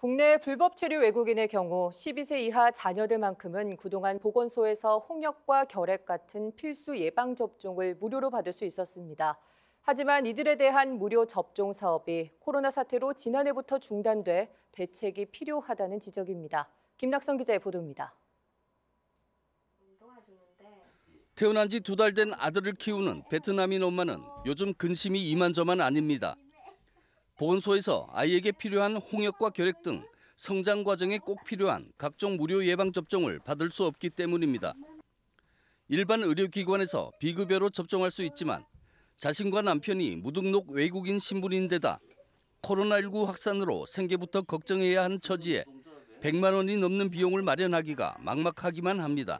국내 불법 체류 외국인의 경우 12세 이하 자녀들만큼은 그동안 보건소에서 홍역과 결핵 같은 필수 예방접종을 무료로 받을 수 있었습니다. 하지만 이들에 대한 무료 접종 사업이 코로나 사태로 지난해부터 중단돼 대책이 필요하다는 지적입니다. 김낙성 기자의 보도입니다. 태어난 지 두 달 된 아들을 키우는 베트남인 엄마는 요즘 근심이 이만저만 아닙니다. 보건소에서 아이에게 필요한 홍역과 결핵 등 성장 과정에 꼭 필요한 각종 무료 예방 접종을 받을 수 없기 때문입니다. 일반 의료기관에서 비급여로 접종할 수 있지만 자신과 남편이 무등록 외국인 신분인데다 코로나19 확산으로 생계부터 걱정해야 한 처지에 100만 원이 넘는 비용을 마련하기가 막막하기만 합니다.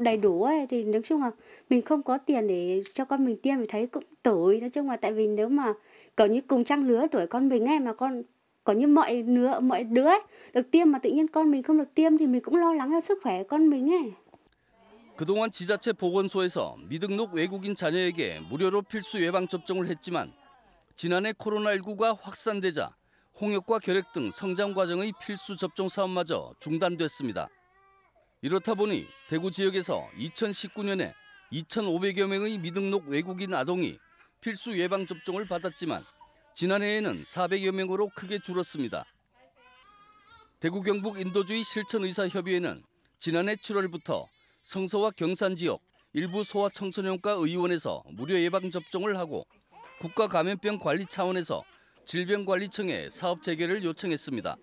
đầy đủ ấy thì nói chung là mình không có tiền để cho con mình tiêm thì thấy cũng tội nói chung là tại vì nếu mà kiểu như cùng trang lứa tuổi con mình ấy mà con có như mọi nửa mọi đứa ấy, được tiêm mà tự nhiên con mình không được tiêm thì mình cũng lo lắng cho sức khỏe con mình ấy. 그동안 지자체 보건소에서 미등록 외국인 자녀에게 무료로 필수 예방 접종을 했지만 지난해 코로나19가 확산되자 홍역과 결핵 등 성장 과정의 필수 접종 사업마저 중단됐습니다. 이렇다 보니 대구 지역에서 2019년에 2,500여 명의 미등록 외국인 아동이 필수 예방 접종을 받았지만 지난해에는 400여 명으로 크게 줄었습니다. 대구 경북 인도주의 실천의사협의회는 지난해 7월부터 성서와 경산 지역 일부 소아청소년과 의원에서 무료 예방접종을 하고 국가감염병 관리 차원에서 질병관리청에 사업 재개를 요청했습니다.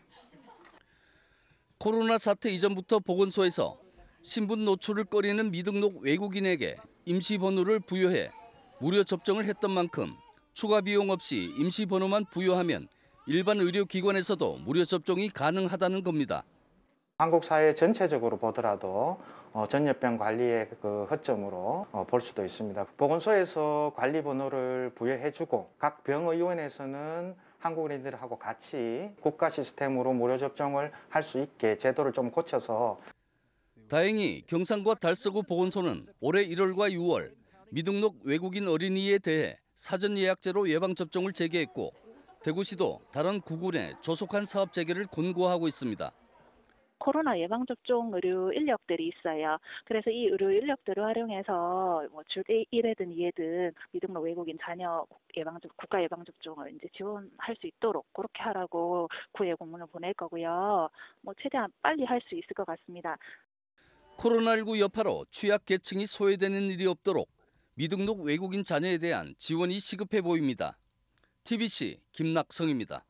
코로나 사태 이전부터 보건소에서 신분 노출을 꺼리는 미등록 외국인에게 임시 번호를 부여해 무료 접종을 했던 만큼 추가 비용 없이 임시 번호만 부여하면 일반 의료기관에서도 무료 접종이 가능하다는 겁니다. 한국 사회 전체적으로 보더라도 어, 전염병 관리의 그 허점으로 어, 볼 수도 있습니다. 보건소에서 관리 번호를 부여해주고 각 병의원에서는 한국인들하고 같이 국가 시스템으로 무료 접종을 할 수 있게 제도를 좀 고쳐서 다행히 경상과 달서구 보건소는 올해 1월과 6월 미등록 외국인 어린이에 대해 사전 예약제로 예방 접종을 재개했고 대구시도 다른 구군에 조속한 사업 재개를 권고하고 있습니다. 코로나 예방접종 의료 인력들이 있어요. 그래서 이 의료 인력들을 활용해서 뭐줄 1회든 2회든 미등록 외국인 자녀 예방 국가 예방접종을 이제 지원할 수 있도록 그렇게 하라고 구애 공문을 보낼 거고요. 뭐 최대한 빨리 할 수 있을 것 같습니다. 코로나19 여파로 취약 계층이 소외되는 일이 없도록 미등록 외국인 자녀에 대한 지원이 시급해 보입니다. TBC 김낙성입니다.